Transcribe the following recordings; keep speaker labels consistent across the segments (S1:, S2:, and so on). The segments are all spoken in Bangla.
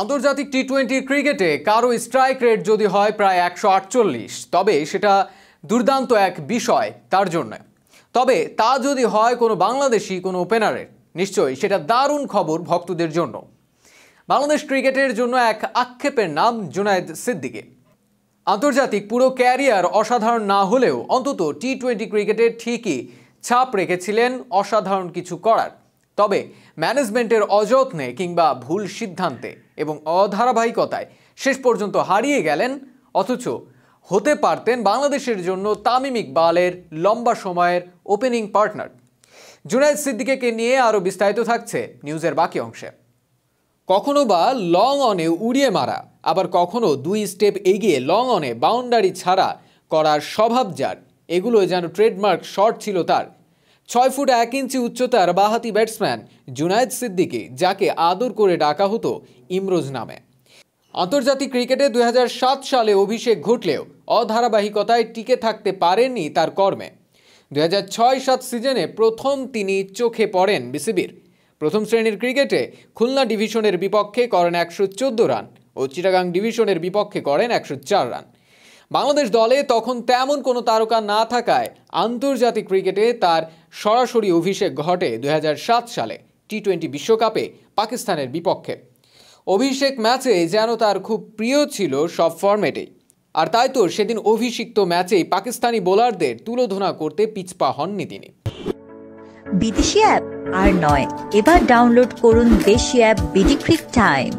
S1: আন্তর্জাতিক টি টোয়েন্টি ক্রিকেটে কারো স্ট্রাইক রেট যদি হয় প্রায় একশো আটচল্লিশ তবে সেটা দুর্দান্ত এক বিষয় তার জন্য তবে তা যদি হয় কোনো বাংলাদেশি কোনো ওপেনারের নিশ্চয়ই সেটা দারুণ খবর ভক্তদের জন্য বাংলাদেশ ক্রিকেটের জন্য এক আক্ষেপের নাম জুনায়দ সিদ্দিকে আন্তর্জাতিক পুরো ক্যারিয়ার অসাধারণ না হলেও অন্তত টি টোয়েন্টি ক্রিকেটে ঠিকই ছাপ রেখেছিলেন অসাধারণ কিছু করার তবে ম্যানেজমেন্টের অযত্নে কিংবা ভুল সিদ্ধান্তে এবং অধারাবাহিকতায় শেষ পর্যন্ত হারিয়ে গেলেন অথচ হতে পারতেন বাংলাদেশের জন্য তামিম ইকবালের লম্বা সময়ের ওপেনিং পার্টনার জুনায়দ সিদ্দিকেকে নিয়ে আরও বিস্তারিত থাকছে নিউজের বাকি অংশে কখনো বা লং অনে উড়িয়ে মারা আবার কখনো দুই স্টেপ এগিয়ে লং অনে বাউন্ডারি ছাড়া করার স্বভাব যার এগুলোই যেন ট্রেডমার্ক শর্ট ছিল তার ছয় ফুট এক ইঞ্চি উচ্চতার বাহাতি ব্যাটসম্যান জুনায়দ সিদ্দিকি যাকে আদর করে ডাকা হতো ইমরোজ নামে আন্তর্জাতিক ক্রিকেটে দুই সালে অভিষেক ঘটলেও অধারাবাহিকতায় টিকে থাকতে পারেননি তার কর্মে দুই হাজার সিজনে প্রথম তিনি চোখে পড়েন বিসিবির প্রথম শ্রেণীর ক্রিকেটে খুলনা ডিভিশনের বিপক্ষে করেন একশো রান ও চিটাগাং ডিভিশনের বিপক্ষে করেন একশো রান বাংলাদেশ দলে তখন তেমন কোনো তারকা না থাকায় আন্তর্জাতিক ক্রিকেটে তার সরাসরি অভিষেক ঘটে দু সালে টি টোয়েন্টি বিশ্বকাপে পাকিস্তানের বিপক্ষে অভিষেক ম্যাচে যেন তার খুব প্রিয় ছিল সব ফর্ম্যাটেই আর তাই তো সেদিন অভিষিক্ত ম্যাচেই পাকিস্তানি বোলারদের তুলোধনা করতে পিছপা হননি তিনি বিদেশি অ্যাপ আর নয় এবার ডাউনলোড করুন দেশি অ্যাপ বিডি টাইম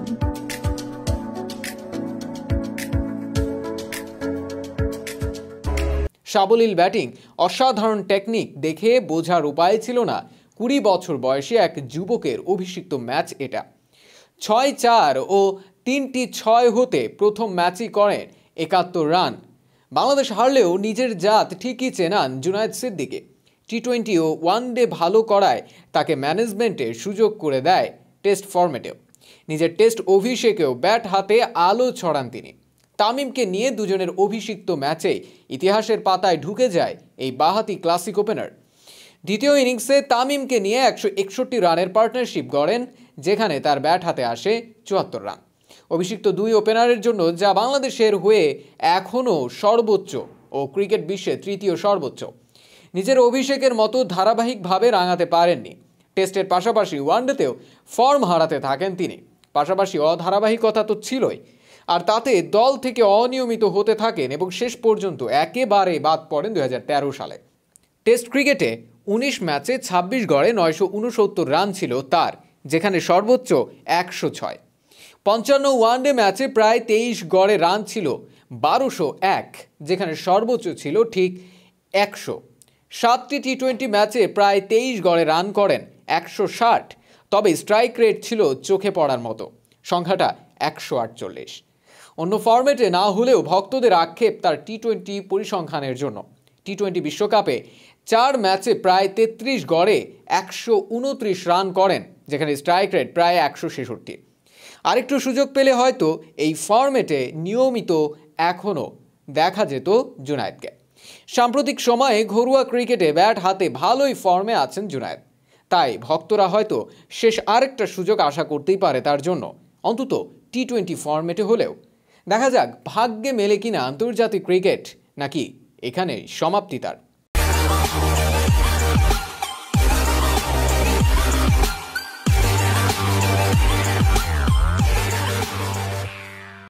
S1: সাবলীল ব্যাটিং অসাধারণ টেকনিক দেখে বোঝার উপায় ছিল না কুড়ি বছর বয়সে এক যুবকের অভিষিক্ত ম্যাচ এটা ছয় চার ও তিনটি ছয় হতে প্রথম ম্যাচই করেন একাত্তর রান বাংলাদেশ হারলেও নিজের জাত ঠিকই চেনান জুনায়দ সিদ্দিকে টি টোয়েন্টি ও ওয়ান ডে ভালো করায় তাকে ম্যানেজমেন্টে সুযোগ করে দেয় টেস্ট ফর্মেটেও নিজের টেস্ট অভিষেকেও ব্যাট হাতে আলো ছড়ান তিনি তামিমকে নিয়ে দুজনের অভিষিক্ত ম্যাচে ইতিহাসের পাতায় ঢুকে যায় এই বাহাতি ক্লাসিক ওপেনার দ্বিতীয় ইনিংসে তামিমকে নিয়ে একশো একষট্টি রানের পার্টনারশিপ গড়েন যেখানে তার ব্যাট হাতে আসে চুয়াত্তর রান অভিষিক্ত দুই ওপেনারের জন্য যা বাংলাদেশের হয়ে এখনও সর্বোচ্চ ও ক্রিকেট বিশ্বে তৃতীয় সর্বোচ্চ নিজের অভিষেকের মতো ধারাবাহিকভাবে রাঙাতে পারেননি টেস্টের পাশাপাশি ওয়ানডেতেও ফর্ম হারাতে থাকেন তিনি পাশাপাশি অধারাবাহিকতা তো ছিলই আর তাতে দল থেকে অনিয়মিত হতে থাকেন এবং শেষ পর্যন্ত একেবারে বাদ পড়েন দু সালে টেস্ট ক্রিকেটে ১৯ ম্যাচে ২৬ গড়ে নয়শো রান ছিল তার যেখানে সর্বোচ্চ একশো ছয় পঞ্চান্ন ওয়ানডে ম্যাচে প্রায় তেইশ গড়ে রান ছিল বারোশো এক যেখানে সর্বোচ্চ ছিল ঠিক একশো সাতটি টি টোয়েন্টি ম্যাচে প্রায় তেইশ গড়ে রান করেন একশো ষাট তবে স্ট্রাইক রেট ছিল চোখে পড়ার মতো সংখ্যাটা একশো আটচল্লিশ অন্য ফর্মেটে না হলেও ভক্তদের আক্ষেপ তার টি টোয়েন্টি পরিসংখ্যানের জন্য টি টোয়েন্টি বিশ্বকাপে চার ম্যাচে প্রায় তেত্রিশ গড়ে একশো উনত্রিশ রান করেন যেখানে স্ট্রাইক রেট প্রায় একশো ছেষট্টি আরেকটু সুযোগ পেলে হয়তো এই ফর্মেটে নিয়মিত এখনও দেখা যেত জুনায়েদকে সাম্প্রতিক সময়ে ঘরোয়া ক্রিকেটে ব্যাট হাতে ভালোই ফর্মে আছেন জুনায়েদ তাই ভক্তরা হয়তো শেষ আরেকটা সুযোগ আশা করতেই পারে তার জন্য অন্তত টি টোয়েন্টি ফর্মেটে হলেও দেখা যাক ভাগ্যে মেলে কিনা আন্তর্জাতিক ক্রিকেট নাকি এখানে সমাপ্তি তার